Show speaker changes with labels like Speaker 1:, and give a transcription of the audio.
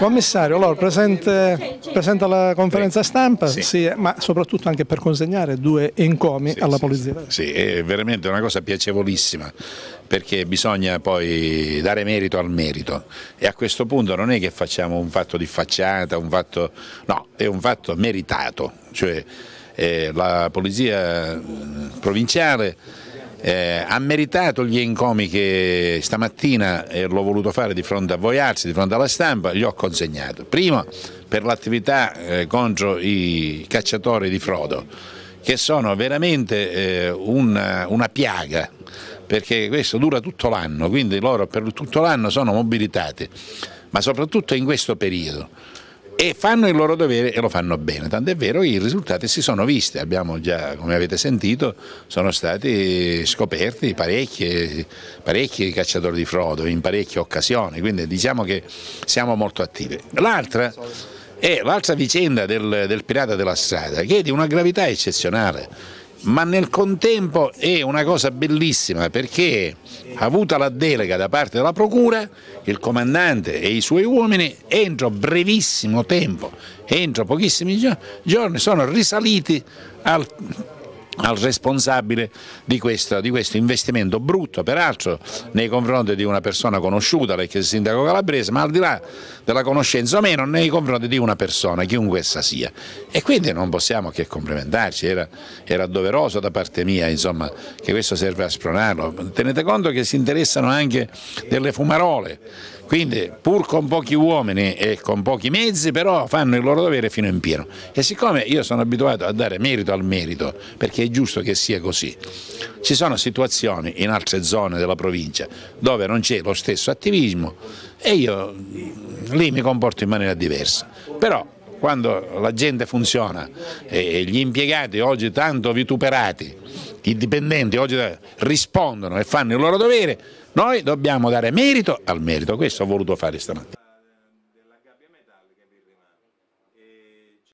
Speaker 1: Commissario, allora presente, presente alla conferenza stampa, sì. Sì, eh, ma soprattutto anche per consegnare due incomi sì, alla polizia. Sì, è veramente una cosa piacevolissima perché bisogna poi dare merito al merito e a questo punto non è che facciamo un fatto di facciata, un fatto, no, è un fatto meritato, cioè eh, la polizia eh, provinciale eh, ha meritato gli incomi che stamattina eh, l'ho voluto fare di fronte a voi alzi, di fronte alla stampa, gli ho consegnato. Primo per l'attività eh, contro i cacciatori di frodo, che sono veramente eh, una, una piaga, perché questo dura tutto l'anno, quindi loro per tutto l'anno sono mobilitati, ma soprattutto in questo periodo e fanno il loro dovere e lo fanno bene, tant'è vero che i risultati si sono visti, abbiamo già, come avete sentito, sono stati scoperti parecchi, parecchi cacciatori di frodo in parecchie occasioni, quindi diciamo che siamo molto attivi. L'altra è l'altra vicenda del, del pirata della strada che è di una gravità eccezionale ma nel contempo è una cosa bellissima perché avuta la delega da parte della Procura, il comandante e i suoi uomini entro brevissimo tempo, entro pochissimi giorni, sono risaliti al al responsabile di questo, di questo, investimento brutto peraltro nei confronti di una persona conosciuta l'ex sindaco calabrese ma al di là della conoscenza o meno nei confronti di una persona chiunque essa sia e quindi non possiamo che complimentarci era, era doveroso da parte mia insomma, che questo serve a spronarlo tenete conto che si interessano anche delle fumarole quindi pur con pochi uomini e con pochi mezzi però fanno il loro dovere fino in pieno e siccome io sono abituato a dare merito al merito perché giusto che sia così. Ci sono situazioni in altre zone della provincia dove non c'è lo stesso attivismo e io lì mi comporto in maniera diversa. Però quando la gente funziona e gli impiegati oggi tanto vituperati, i dipendenti oggi rispondono e fanno il loro dovere, noi dobbiamo dare merito al merito. Questo ho voluto fare stamattina.